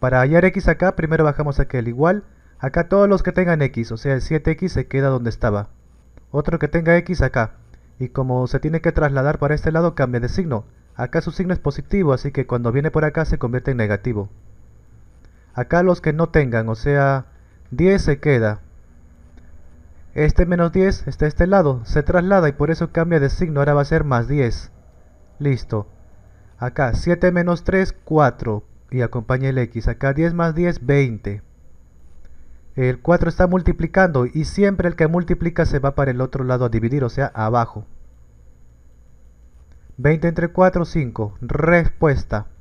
Para hallar x acá, primero bajamos aquel igual. Acá todos los que tengan x, o sea el 7x se queda donde estaba. Otro que tenga x acá. Y como se tiene que trasladar para este lado, cambia de signo. Acá su signo es positivo, así que cuando viene por acá se convierte en negativo. Acá los que no tengan, o sea 10 se queda. Este menos 10 está a este lado, se traslada y por eso cambia de signo, ahora va a ser más 10. Listo. Acá 7 menos 3, 4 y acompaña el x. Acá 10 más 10, 20. El 4 está multiplicando y siempre el que multiplica se va para el otro lado a dividir, o sea, abajo. 20 entre 4, 5. Respuesta.